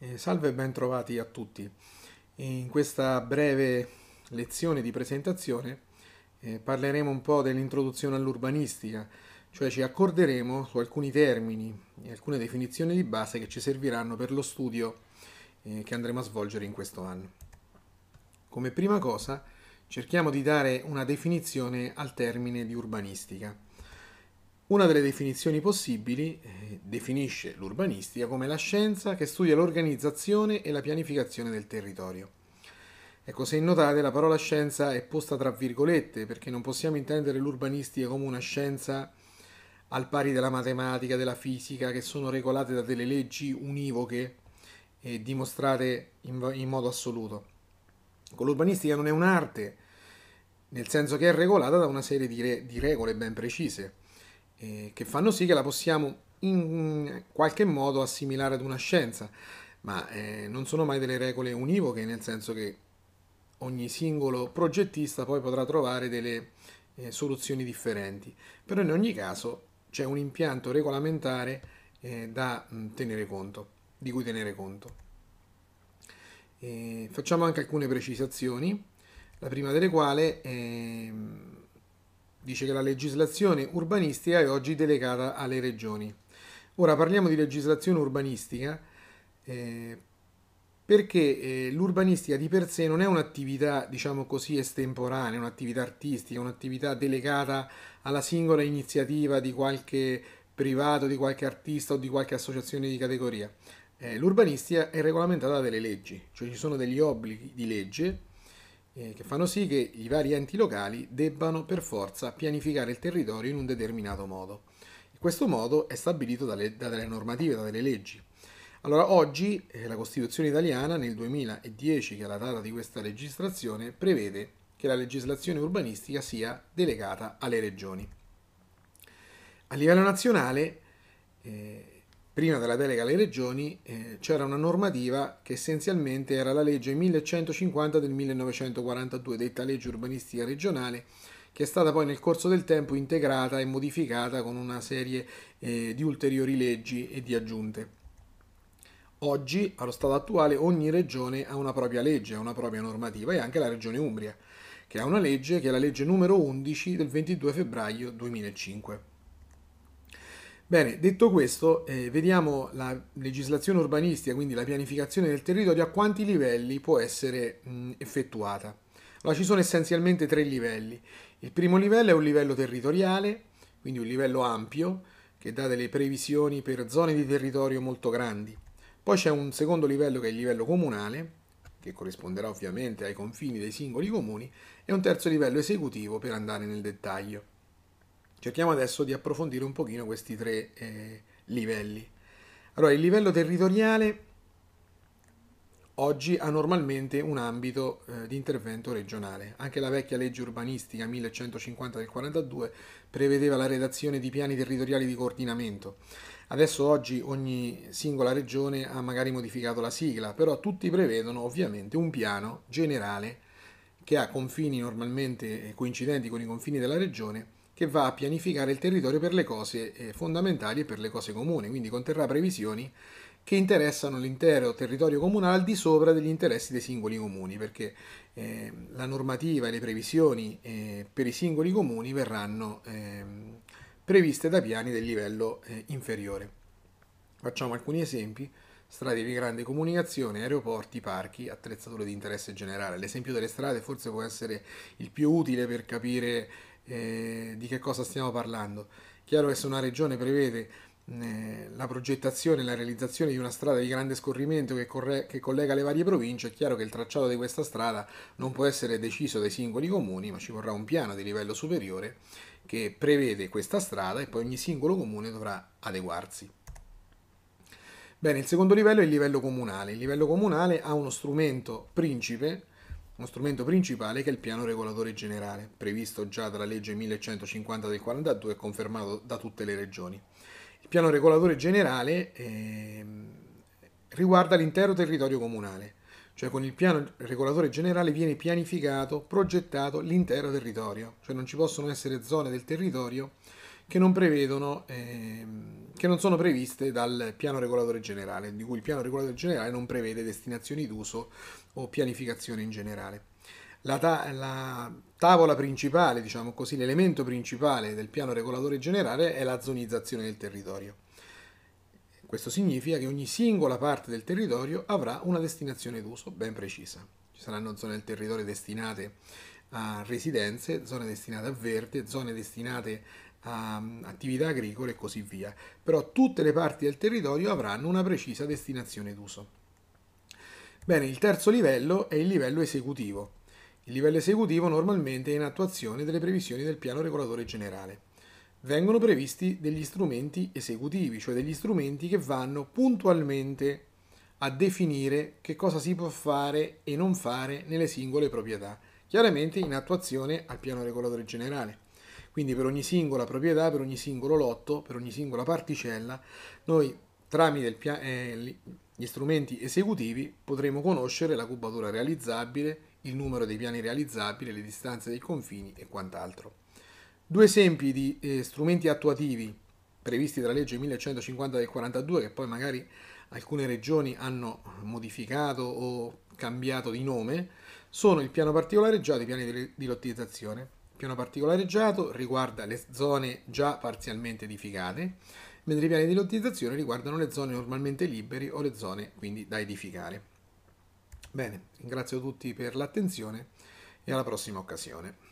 Eh, salve e ben trovati a tutti. In questa breve lezione di presentazione eh, parleremo un po' dell'introduzione all'urbanistica, cioè ci accorderemo su alcuni termini e alcune definizioni di base che ci serviranno per lo studio eh, che andremo a svolgere in questo anno. Come prima cosa cerchiamo di dare una definizione al termine di urbanistica. Una delle definizioni possibili eh, definisce l'urbanistica come la scienza che studia l'organizzazione e la pianificazione del territorio. Ecco, se notate la parola scienza è posta tra virgolette perché non possiamo intendere l'urbanistica come una scienza al pari della matematica, della fisica, che sono regolate da delle leggi univoche e dimostrate in, in modo assoluto. Ecco, l'urbanistica non è un'arte, nel senso che è regolata da una serie di, re, di regole ben precise eh, che fanno sì che la possiamo in qualche modo assimilare ad una scienza, ma eh, non sono mai delle regole univoche, nel senso che ogni singolo progettista poi potrà trovare delle eh, soluzioni differenti, però in ogni caso c'è un impianto regolamentare eh, da mm, tenere conto, di cui tenere conto. E eh, facciamo anche alcune precisazioni, la prima delle quali è mm, Dice che la legislazione urbanistica è oggi delegata alle regioni. Ora parliamo di legislazione urbanistica eh, perché eh, l'urbanistica di per sé non è un'attività, diciamo così, estemporanea, un'attività artistica, un'attività delegata alla singola iniziativa di qualche privato, di qualche artista o di qualche associazione di categoria. Eh, l'urbanistica è regolamentata dalle leggi, cioè ci sono degli obblighi di legge eh, che fanno sì che i vari enti locali debbano per forza pianificare il territorio in un determinato modo. E questo modo è stabilito dalle, da delle normative, da delle leggi. Allora, oggi eh, la Costituzione italiana nel 2010, che è la data di questa registrazione, prevede che la legislazione urbanistica sia delegata alle regioni. A livello nazionale, eh, prima della delega alle regioni, eh, c'era una normativa che essenzialmente era la legge 1150 del 1942, detta legge urbanistica regionale, che è stata poi nel corso del tempo integrata e modificata con una serie eh, di ulteriori leggi e di aggiunte. Oggi, allo stato attuale, ogni regione ha una propria legge, ha una propria normativa e anche la regione Umbria, che ha una legge che è la legge numero 11 del 22 febbraio 2005. Bene, detto questo, eh, vediamo la legislazione urbanistica, quindi la pianificazione del territorio, a quanti livelli può essere mh, effettuata. Allora, ci sono essenzialmente tre livelli. Il primo livello è un livello territoriale, quindi un livello ampio, che dà delle previsioni per zone di territorio molto grandi. Poi c'è un secondo livello che è il livello comunale, che corrisponderà ovviamente ai confini dei singoli comuni, e un terzo livello esecutivo per andare nel dettaglio. Cerchiamo adesso di approfondire un pochino questi tre eh, livelli. Allora, il livello territoriale oggi ha normalmente un ambito eh, di intervento regionale. Anche la vecchia legge urbanistica 1150 del 42 prevedeva la redazione di piani territoriali di coordinamento. Adesso oggi ogni singola regione ha magari modificato la sigla, però tutti prevedono ovviamente un piano generale che ha confini normalmente eh, coincidenti con i confini della regione che va a pianificare il territorio per le cose eh, fondamentali e per le cose comuni, quindi conterrà previsioni che interessano l'intero territorio comunale al di sopra degli interessi dei singoli comuni, perché eh, la normativa e le previsioni eh, per i singoli comuni verranno eh, previste da piani del livello eh, inferiore. Facciamo alcuni esempi. Strade di grande comunicazione, aeroporti, parchi, attrezzature di interesse generale. L'esempio delle strade forse può essere il più utile per capire eh, di che cosa stiamo parlando. Chiaro che se una regione prevede eh, la progettazione e la realizzazione di una strada di grande scorrimento che, corre- che collega le varie province, è chiaro che il tracciato di questa strada non può essere deciso dai singoli comuni, ma ci vorrà un piano di livello superiore che prevede questa strada e poi ogni singolo comune dovrà adeguarsi. Bene, il secondo livello è il livello comunale. Il livello comunale ha uno strumento principe uno strumento principale che è il piano regolatore generale, previsto già dalla legge 1150 del 42 e confermato da tutte le regioni. Il piano regolatore generale eh, riguarda l'intero territorio comunale, cioè con il piano regolatore generale viene pianificato, progettato l'intero territorio, cioè non ci possono essere zone del territorio che non prevedono... Ehm, che non sono previste dal piano regolatore generale, di cui il piano regolatore generale non prevede destinazioni d'uso o pianificazione in generale. La, ta- la, tavola principale, diciamo così, l'elemento principale del piano regolatore generale è la zonizzazione del territorio. Questo significa che ogni singola parte del territorio avrà una destinazione d'uso ben precisa. Ci saranno zone del territorio destinate a residenze, zone destinate a verde, zone destinate a um, attività agricole e così via, però tutte le parti del territorio avranno una precisa destinazione d'uso. Bene, il terzo livello è il livello esecutivo. Il livello esecutivo normalmente è in attuazione delle previsioni del piano regolatore generale. Vengono previsti degli strumenti esecutivi, cioè degli strumenti che vanno puntualmente a definire che cosa si può fare e non fare nelle singole proprietà, chiaramente in attuazione al piano regolatore generale. Quindi per ogni singola proprietà, per ogni singolo lotto, per ogni singola particella, noi tramite pia- eh, gli strumenti esecutivi potremo conoscere la cubatura realizzabile, il numero dei piani realizzabili, le distanze dei confini e quant'altro. Due esempi di eh, strumenti attuativi previsti dalla legge 1150 del 42 che poi magari alcune regioni hanno modificato o cambiato di nome sono il piano particolareggiato e i piani di lottizzazione piano particolareggiato riguarda le zone già parzialmente edificate, mentre i piani di lottizzazione riguardano le zone normalmente liberi o le zone quindi da edificare. Bene, ringrazio tutti per l'attenzione e alla prossima occasione.